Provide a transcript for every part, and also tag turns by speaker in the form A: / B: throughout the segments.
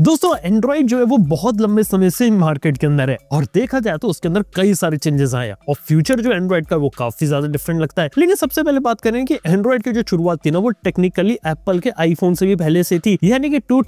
A: दोस्तों एंड्रॉइड जो है वो बहुत लंबे समय से मार्केट के अंदर है और देखा जाए तो उसके अंदर कई सारे चेंजेस आए और फ्यूचर जो एंड्रॉइड का वो काफी ज्यादा डिफरेंट लगता है लेकिन सबसे पहले बात करें कि एंड्रॉइड की जो शुरुआत थी ना वो टेक्निकली एप्पल के आईफोन से भी पहले से थी यानी कि टू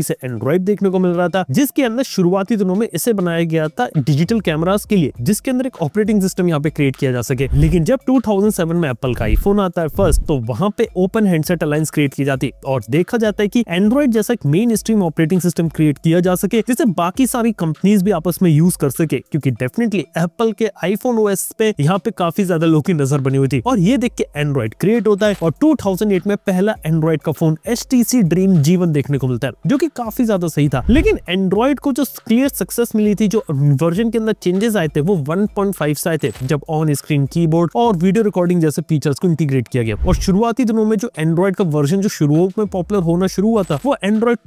A: से एंड्रॉइड देखने को मिल रहा था जिसके अंदर शुरुआती दिनों में इसे बनाया गया था डिजिटल कैमराज के लिए जिसके अंदर एक ऑपरेटिंग सिस्टम यहाँ पे क्रिएट किया जा सके लेकिन जब टू में एप्पल का आईफोन आता है फर्स्ट तो वहां पे ओपन हैंडसेट अलायंस क्रिएट की जाती और देखा जाता है की एंड्रॉइड जैसा एक mainstream operating system create किया जा सके जिसे बाकी सारी कंपनीज भी आपस में यूज कर सके क्योंकि डेफिनेटली एप्पल के आईफोन ओ पे यहाँ पे काफी ज्यादा लोगों की नजर बनी हुई थी और ये देख के एंड्रॉइड क्रिएट होता है और 2008 में पहला एंड्रॉइड का फोन एच ड्रीम जीवन देखने को मिलता है जो की काफी ज्यादा सही था लेकिन एंड्रॉइड को जो क्लियर सक्सेस मिली थी जो वर्जन के अंदर चेंजेस आए थे वो वन से आए थे जब ऑन स्क्रीन की और वीडियो रिकॉर्डिंग जैसे फीचर्स को इंटीग्रेट किया गया और शुरुआती दिनों में जो एंड्रॉइड का वर्जन जो शुरू में पॉपुलर होना शुरू हुआ था वो एंड्रॉइड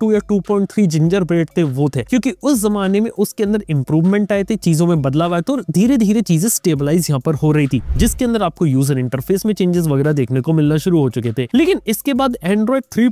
A: टू या टू 1.3 जिंजर ब्रेड थे वो थे क्योंकि उस जमाने में उसके अंदर इंप्रूवमेंट आए थे चीजों में बदलाव आए थे और धीरे धीरे चीजें स्टेबलाइज यहाँ पर हो रही थी जिसके अंदर आपको यूजर इंटरफेस में चेंजेस वगैरह देखने को मिलना शुरू हो चुके थे लेकिन इसके बाद एंड्रॉइड थ्री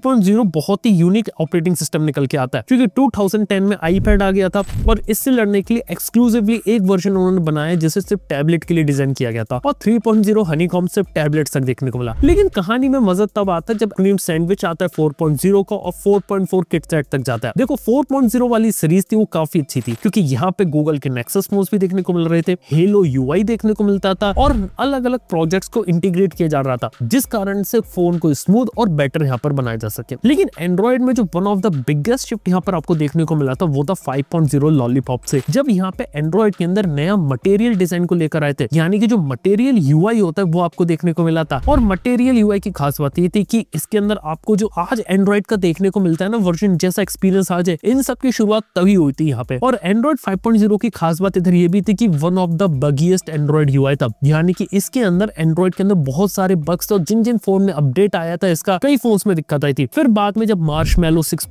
A: बहुत ही यूनिक ऑपरेटिंग सिस्टम निकल के आता है क्योंकि टू में आईपैड आ गया था और इससे लड़ने के लिए एक्सक्लूसिवली एक वर्जन उन्होंने बनाया जिसे सिर्फ टैबलेट के लिए डिजाइन किया गया था और थ्री 3.0 हनी कॉम सिर्फ टैबलेट तक देखने को मिला लेकिन कहानी में मजा तब आता है जब क्रीम सैंडविच आता है 4.0 का और 4.4 किट सेट तक लग जाता है देखो 4.0 वाली सीरीज थी वो काफी अच्छी थी क्योंकि यहाँ पे गूगल के नेक्सस फोन्स भी देखने को मिल रहे थे हेलो यूआई देखने को मिलता था और अलग अलग प्रोजेक्ट को इंटीग्रेट किया जा रहा था जिस कारण से फोन को स्मूथ और बेटर यहाँ पर बनाया जा सके लेकिन एंड्रॉइड में जो one of the biggest shift यहाँ पर आपको देखने को मिला था वो था 5.0 लॉलीपॉप से जब यहाँ पे एंड्रॉइड के अंदर नया मटेरियल डिजाइन को लेकर आए थे यानी कि जो मटेरियल यूआई होता है वो आपको देखने को मिला था और मटेरियल यूआई की खास बात ये थी कि इसके अंदर आपको जो आज एंड्रॉइड का देखने को मिलता है ना वर्जन जैसा एक्सपीरियंस आ जाए इन सब की शुरुआत तभी हुई थी यहाँ पे और एंड्रॉइड 5.0 की खास बात इधर ये भी थी कि one of the biggest Android U था यानी कि इसके अंदर एंड्रॉइड के अंदर बहुत सारे बग्स थे और जिन जिन फोन में अपडेट आया था इसका कई फोन में दिक्कत आई थी फिर बाद में जब मार्च मेलो सिक्स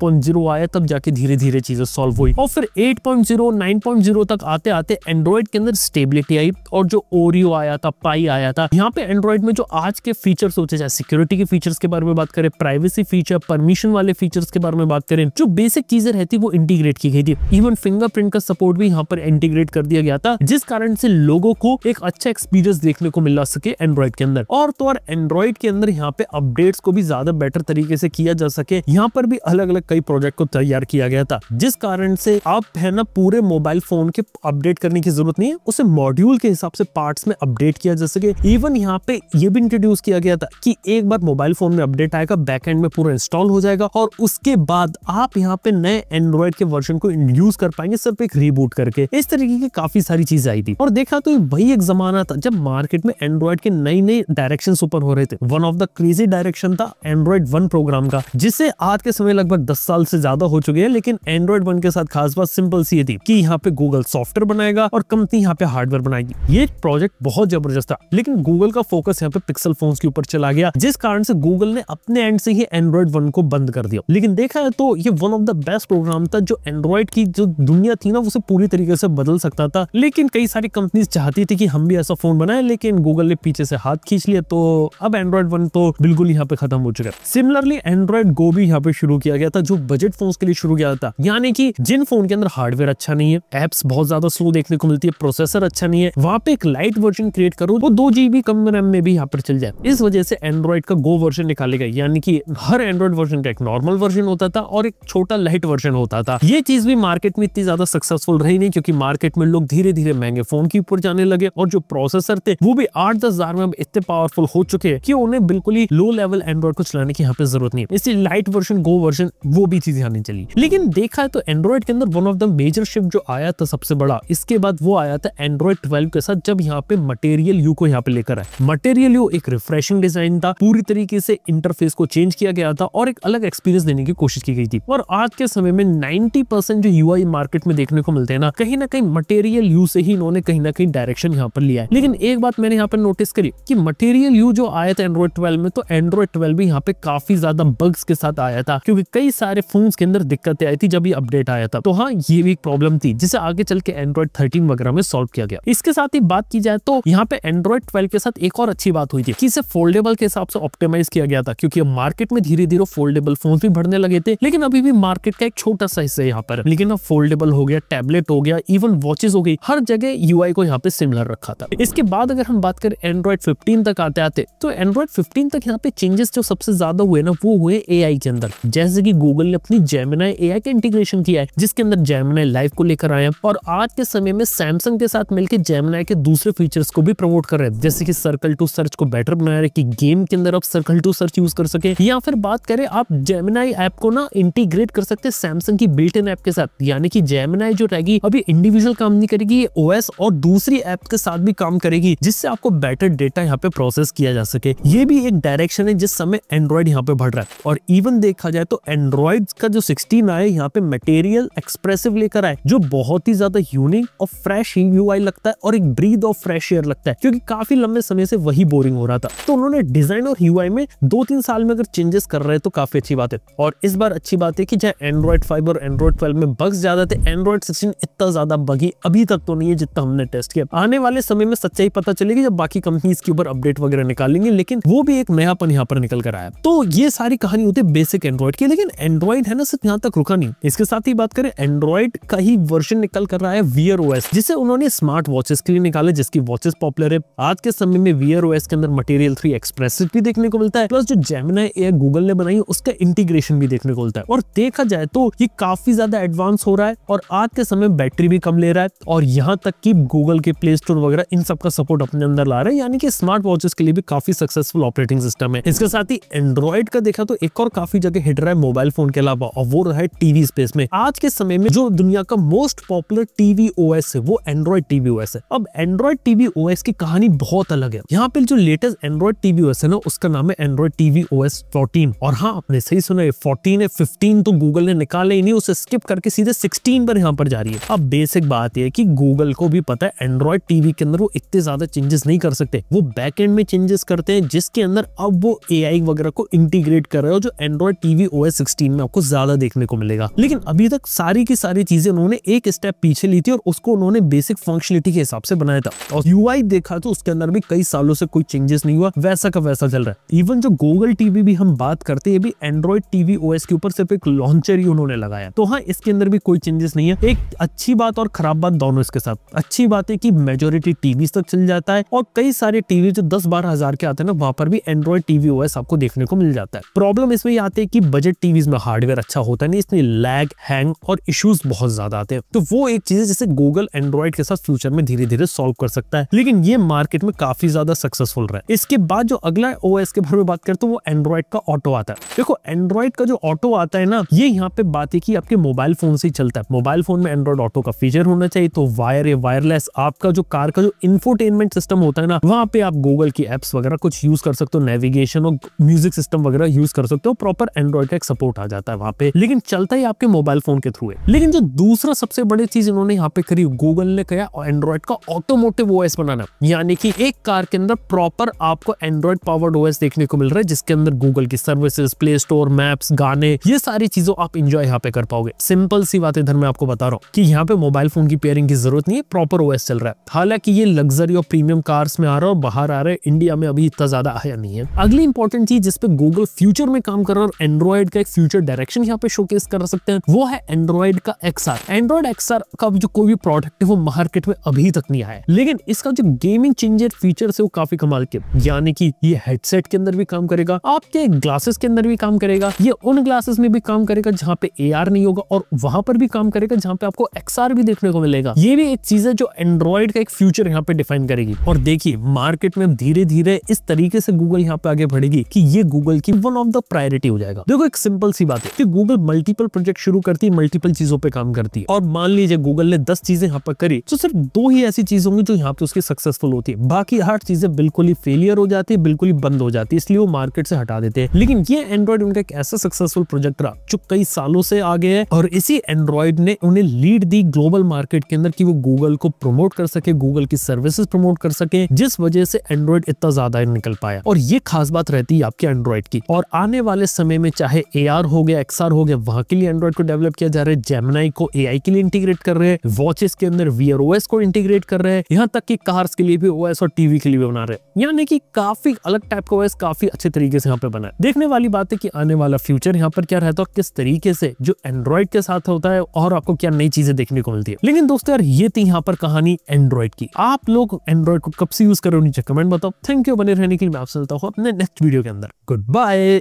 A: आया तब जाके धीरे धीरे चीजें सोल्व हुई और फिर एट पॉइंट oh, oh तक आते आते एंड्रॉइड के अंदर स्टेबिलिटी आई और जो ओरियो आया था पाई आया था यहाँ पे एंड्रॉइड में जो आज के फीचर्स होते चाहे सिक्योरिटी के फीचर्स के बारे में बात करें प्राइवेसी फीचर परमिशन वाले फीचर्स के बारे में बात करें जो बेसिक चीजें रहती वो इंटीग्रेट की गई थी इवन फिंगरप्रिंट का सपोर्ट भी यहाँ पर इंटीग्रेट कर दिया गया था जिस कारण से लोगों को एक अच्छा एक्सपीरियंस देखने को मिला सके एंड्रॉइड के अंदर और तो और एंड्रॉइड के अंदर यहाँ पे अपडेट्स को भी ज्यादा बेटर तरीके से किया जा सके यहाँ पर भी अलग अलग कई प्रोजेक्ट को तैयार किया गया था जिस कारण से आप है ना पूरे मोबाइल फोन के अपडेट करने की जरूरत नहीं है उसे मॉड्यूल के हिसाब से पार्ट में अपडेट किया जा सके इवन यहाँ पे ये भी इंट्रोड्यूस किया गया था कि एक बार मोबाइल फोन में अपडेट आएगा बैक एंड में पूरा इंस्टॉल हो जाएगा और उसके बाद आप यहाँ पे नए एंड्रॉइड के वर्जन को इंड्यूस कर पाएंगे सिर्फ एक रीबूट करके इस तरीके की काफी सारी चीज आई थी और देखा तो वही एक जमाना था जब मार्केट में एंड्रॉइड के नई नई डायरेक्शन ओपन हो रहे थे one of the crazy direction था एंड्रॉइड वन प्रोग्राम का जिससे आज के समय लगभग दस साल से ज्यादा हो चुके हैं लेकिन एंड्रॉइड वन के साथ खास बात सिंपल सी थी की यहाँ पे गूगल सॉफ्टवेयर बनाएगा और कंपनी यहाँ पे हार्डवेयर बनाएगी ये प्रोजेक्ट बहुत जबरदस्त था लेकिन गूगल का फोकस यहाँ पे पिक्सल फोन के ऊपर चला गया जिस कारण से गूगल ने अपने एंड से ही एंड्रॉइड वन को बंद कर दिया लेकिन देखा है तो ये one one of the best program था जो एंड्रॉइड की जो दुनिया थी ना उसे पूरी तरीके से बदल सकता था लेकिन कई सारी कंपनीज चाहती थी कि हम भी ऐसा फोन बनाए लेकिन गूगल ने पीछे से हाथ खींच लिया तो अब एंड्रॉइड वन तो बिल्कुल यहाँ पे खत्म हो चुका है सिमिलरली एंड्रॉइड गो भी यहाँ पे शुरू किया गया था जो बजट फोन के लिए शुरू किया था यानी कि जिन फोन के अंदर हार्डवेयर अच्छा नहीं है एप्स बहुत ज्यादा स्लो देखने को मिलती है प्रोसेसर अच्छा नहीं है वहां पे एक लाइट वर्जन क्रिएट करो वो दो जीबी कम रैम में भी यहाँ पर चल जाए इस वजह से एंड्रॉइड का गो वर्जन निकाले गए यानी कि हर एंड्रॉइड वर्जन का एक नॉर्मल वर्जन होता था और एक छोटा टोटल लाइट वर्जन होता था ये चीज भी मार्केट में इतनी ज्यादा सक्सेसफुल रही नहीं क्योंकि मार्केट में लोग धीरे धीरे महंगे फोन के ऊपर जाने लगे और जो प्रोसेसर थे वो भी आठ दस हजार में अब इतने पावरफुल हो चुके हैं कि उन्हें बिल्कुल ही लो लेवल एंड्रॉइड को चलाने की यहाँ पे जरूरत नहीं इसलिए लाइट वर्जन गो वर्जन वो भी चीज आने चली लेकिन देखा है तो एंड्रॉइड के अंदर one of the major shift जो आया था सबसे बड़ा इसके बाद वो आया था एंड्रॉइड ट्वेल्व के साथ जब यहाँ पे मटेरियल यू को यहाँ पे लेकर आए मटेरियल यू एक रिफ्रेशिंग डिजाइन था पूरी तरीके से इंटरफेस को चेंज किया गया था और एक अलग एक्सपीरियंस देने की कोशिश की गई थी और और आज के समय में 90 परसेंट जो यूआई मार्केट में देखने को मिलते हैं ना कहीं ना कहीं मटेरियल यू से ही इन्होंने कहीं ना कहीं डायरेक्शन यहाँ पर लिया है लेकिन एक बात मैंने यहाँ पर नोटिस करी की मटेरियल यू जो आया था एंड्रॉइड ट्वेल्व में तो एंड्रॉइड ट्वेल्व भी यहाँ पे काफी ज्यादा बग्स के साथ आया था क्योंकि कई सारे फोन के अंदर दिक्कतें आई थी जब ये अपडेट आया था तो हाँ ये भी एक प्रॉब्लम थी जिसे आगे चल के एंड्रॉइड थर्टीन वगैरह में सोल्व किया गया इसके साथ ही बात की जाए तो यहाँ पे एंड्रॉइड ट्वेल्व के साथ एक और अच्छी बात हुई थी कि इसे फोल्डेबल के हिसाब से ऑप्टिमाइज किया गया था क्योंकि मार्केट में धीरे धीरे फोल्डेबल फोन भी बढ़ने लगे थे लेकिन अभी भी भी मार्केट का एक छोटा सा हिस्सा यहाँ पर लेकिन अब फोल्डेबल हो गया टैबलेट हो गया इवन वॉचेस हो गई हर जगह यूआई को यहाँ पे सिमिलर रखा था इसके बाद अगर हम बात करें एंड्रॉइड फिफ्टीन तक आते आते तो एंड्रॉइड फिफ्टीन तक यहाँ पे चेंजेस जो सबसे ज्यादा हुए ना वो हुए ए के अंदर जैसे की गूगल ने अपनी जेमिनाई ए का इंटीग्रेशन किया है जिसके अंदर जेमिनाई लाइव को लेकर आए और आज के समय में सैमसंग के साथ मिलकर जेमिनाई के दूसरे फीचर्स को भी प्रमोट कर रहे हैं जैसे कि सर्कल टू सर्च को बेटर बनाया रहे कि गेम के अंदर आप सर्कल टू सर्च यूज कर सके या फिर बात करें आप जेमिनाई ऐप को ना इंटीग्रेट इंटीग्रेट कर सकते हैं सैमसंग की बिल्ट इन ऐप के साथ यानी कि जेमनाई जो रहेगी अभी इंडिविजुअल काम नहीं करेगी ओएस और दूसरी ऐप के साथ भी काम करेगी जिससे आपको बेटर डेटा यहाँ पे प्रोसेस किया जा सके ये भी एक डायरेक्शन है जिस समय एंड्रॉइड यहाँ पे बढ़ रहा है और इवन देखा जाए तो एंड्रॉइड का जो सिक्सटीन आए यहाँ पे मटेरियल एक्सप्रेसिव लेकर आए जो बहुत ही ज्यादा यूनिक और फ्रेश यू लगता है और एक ब्रीद ऑफ फ्रेश एयर लगता है क्योंकि काफी लंबे समय से वही बोरिंग हो रहा था तो उन्होंने डिजाइन और यू में दो तीन साल में अगर चेंजेस कर रहे तो काफी अच्छी बात है और इस बार अच्छी बात है कि चाहे एंड्रॉयड फाइव और एंड्रॉयड ट्वेल्व में बग्स ज्यादा थे एंड्रॉयड सिक्सटीन इतना ज्यादा बगी अभी तक तो नहीं है जितना हमने टेस्ट किया आने वाले समय में सच्चाई पता चलेगी जब बाकी कंपनी के ऊपर अपडेट वगैरह निकालेंगे लेकिन वो भी एक नयापन यहाँ पर निकल कर आया तो ये सारी कहानी होती है बेसिक एंड्रॉइड की लेकिन एंड्रॉइड है ना सिर्फ यहाँ तक रुका नहीं इसके साथ ही बात करें एंड्रॉइड का ही वर्जन निकल कर रहा है वियर ओएस जिसे उन्होंने स्मार्ट वॉचेस के लिए निकाले जिसकी वॉचेस पॉपुलर है आज के समय में वियर ओएस के अंदर मटेरियल थ्री एक्सप्रेसिव भी देखने को मिलता है प्लस जो जेमिना एयर गूगल ने बनाई उसका इंटीग्रेशन भी देखने को मिलता है और देखा जाए तो ये काफी ज्यादा एडवांस हो रहा है और आज के समय बैटरी भी कम ले रहा है और यहाँ तक कि गूगल के प्ले स्टोर वगैरह इन सब का सपोर्ट अपने अंदर ला रहा है यानी कि स्मार्ट वॉचेस के लिए भी काफी सक्सेसफुल ऑपरेटिंग सिस्टम है इसके साथ ही एंड्रॉइड का देखा तो एक और काफी जगह हिट रहा है मोबाइल फोन के अलावा और वो रहा है टीवी स्पेस में आज के समय में जो दुनिया का मोस्ट पॉपुलर टीवी ओएस है वो एंड्रॉइड टीवी ओएस है अब एंड्रॉइड टीवी ओएस की कहानी बहुत अलग है यहाँ पे जो लेटेस्ट एंड्रॉइड टीवी ओएस है ना उसका नाम है एंड्रॉइड टीवी ओएस फोर्टीन और हाँ आपने सही सुना है फोर्टीन है फिफ्टीन तो तो गूगल ने निकाले ही नहीं उसे स्किप करके सीधे 16 पर यहाँ पर जा रही है अब बेसिक बात यह कि गूगल को भी पता है एंड्रॉइड टीवी के अंदर वो इतने ज्यादा चेंजेस नहीं कर सकते वो बैक एंड में चेंजेस करते हैं जिसके अंदर अब वो ए वगैरह को इंटीग्रेट कर रहे हो जो एंड्रॉइड टीवी ओ एस में आपको ज्यादा देखने को मिलेगा लेकिन अभी तक सारी की सारी चीजें उन्होंने एक स्टेप पीछे ली थी और उसको उन्होंने बेसिक फंक्शनलिटी के हिसाब से बनाया था और यू देखा तो उसके अंदर भी कई सालों से कोई चेंजेस नहीं हुआ वैसा का वैसा चल रहा है इवन जो गूगल टीवी भी हम बात करते हैं ये भी एंड्रॉइड टीवी ओएस के ऊपर सिर्फ एक लॉन्चर ही उन्होंने लगाया तो हाँ इसके अंदर भी कोई चेंजेस नहीं है एक अच्छी बात और खराब बात दोनों इसके साथ अच्छी बात है की मेजोरिटी टीवी तक चल जाता है और कई सारे टीवी जो दस बारह हजार के आते हैं ना वहां पर भी एंड्रॉइड टीवी ओएस आपको देखने को मिल जाता है प्रॉब्लम इसमें आते है कि बजट टीवी में हार्डवेयर अच्छा होता नहीं इसमें लैग हैंग और इश्यूज बहुत ज्यादा आते हैं तो वो एक चीज है जिसे गूगल एंड्रॉइड के साथ फ्यूचर में धीरे धीरे सॉल्व कर सकता है लेकिन ये मार्केट में काफी ज्यादा सक्सेसफुल रहा है इसके बाद जो अगला ओ के बारे में बात करते हैं तो वो एंड्रॉइड का ऑटो आता है देखो एंड्रॉइड का जो ऑटो आता है ना ये यहाँ पे बात है कि आपके मोबाइल फ़ोन से ही चलता है मोबाइल फ़ोन में एंड्रॉइड ऑटो का फीचर होना चाहिए तो वायर या वायरलेस आपका जो कार का जो इन्फोटेनमेंट सिस्टम होता है ना वहाँ पे आप गूगल की एप्स वगैरह कुछ यूज़ कर सकते हो नेविगेशन और म्यूजिक सिस्टम वगैरह यूज़ कर सकते हो प्रॉपर एंड्रॉइड का एक सपोर्ट आ जाता है वहाँ पे लेकिन चलता ही आपके मोबाइल फ़ोन के थ्रू है लेकिन जो दूसरा सबसे बड़ी चीज़ इन्होंने यहाँ पे करी गूगल ने कहा एंड्रॉइड का ऑटोमोटिव ओएस बनाना यानी कि एक कार के अंदर प्रॉपर आपको एंड्रॉइड पावर्ड ओएस देखने को मिल रहा है जिसके अंदर गूगल की सर्विसेज प्ले स्टोर मैप्स गाने ये सारी चीजों आप इंजॉय यहाँ पे कर पाओगे सिंपल सी बात इधर मैं आपको बता रहा हूँ कि यहाँ पे मोबाइल फोन की पेयरिंग की जरूरत नहीं है प्रॉपर ओएस चल रहा है हालांकि ये लग्जरी और प्रीमियम कार्स में आ रहा है और बाहर आ रहा है इंडिया में अभी इतना ज्यादा आया नहीं है अगली इंपॉर्टेंट चीज जिसपे गूगल फ्यूचर में काम कर रहा है और एंड्रॉइड का एक फ्यूचर डायरेक्शन यहाँ पे शोकेस कर सकते हैं वो है एंड्रॉइड का एक्सआर एंड्रॉइड एक्सआर का जो कोई भी प्रोडक्ट है वो मार्केट में अभी तक नहीं आया है लेकिन इसका जो गेमिंग चेंजर फीचर है वो काफी कमाल के यानी कि ये हेडसेट के अंदर भी काम करेगा आपके ग्लासेस के अंदर भी काम करेगा ये उन ग्लासेस में भी काम काम करेगा जहाँ पे ए नहीं होगा और वहां पर भी काम करेगा जहाँ पे आपको एक्स भी देखने को मिलेगा ये भी एक चीज है जो एंड्रॉइड का एक फ्यूचर यहाँ पे डिफाइन करेगी और देखिए मार्केट में धीरे धीरे इस तरीके से गूगल यहाँ पे आगे बढ़ेगी की ये गूगल की वन ऑफ द प्रायोरिटी हो जाएगा देखो एक सिंपल सी बात है की गूगल मल्टीपल प्रोजेक्ट शुरू करती है मल्टीपल चीजों पे काम करती है और मान लीजिए गूगल ने दस चीजें यहाँ पर करी तो सिर्फ दो ही ऐसी चीज होंगी जो यहाँ पे उसकी सक्सेसफुल होती है बाकी हर चीजें बिल्कुल ही फेलियर हो जाती है बिल्कुल ही बंद हो जाती है इसलिए वो मार्केट से हटा देते हैं लेकिन ये एंड्रॉइड उनका एक ऐसा सक्सेसफुल प्रोजेक्ट रहा जो कई सालों से आगे है और इसी एंड्रॉइड ने उन्हें लीड दी ग्लोबल मार्केट के अंदर कि वो गूगल को प्रमोट कर सके गूगल की सर्विसेज प्रमोट कर सके जिस वजह से एंड्रॉइड इतना ज्यादा निकल पाया और ये खास बात रहती है आपके एंड्रॉइड की और आने वाले समय में चाहे ए हो गया एक्सआर हो गया वहां के लिए एंड्रॉइड को डेवलप किया जा रहा है जेमनाई को ए के लिए इंटीग्रेट कर रहे हैं वॉचेस के अंदर वी को इंटीग्रेट कर रहे हैं यहाँ तक की कार्स के लिए भी ओएस और टीवी के लिए बना रहे हैं यानी कि काफी अलग टाइप का ओएस काफी अच्छे तरीके से यहाँ पे बना है देखने वाली बात है की आने वाला फ्यूचर यहाँ पर क्या रहता है किस तरीके से जो एंड्रॉइड के साथ होता है और आपको क्या नई चीजें देखने को मिलती है लेकिन दोस्तों यार ये थी यहाँ पर कहानी एंड्रॉइड की आप लोग एंड्रॉइड को कब से यूज करो नीचे कमेंट बताओ थैंक यू बने रहने के लिए मैं आपसे मिलता हूँ अपने नेक्स्ट वीडियो के अंदर गुड बाय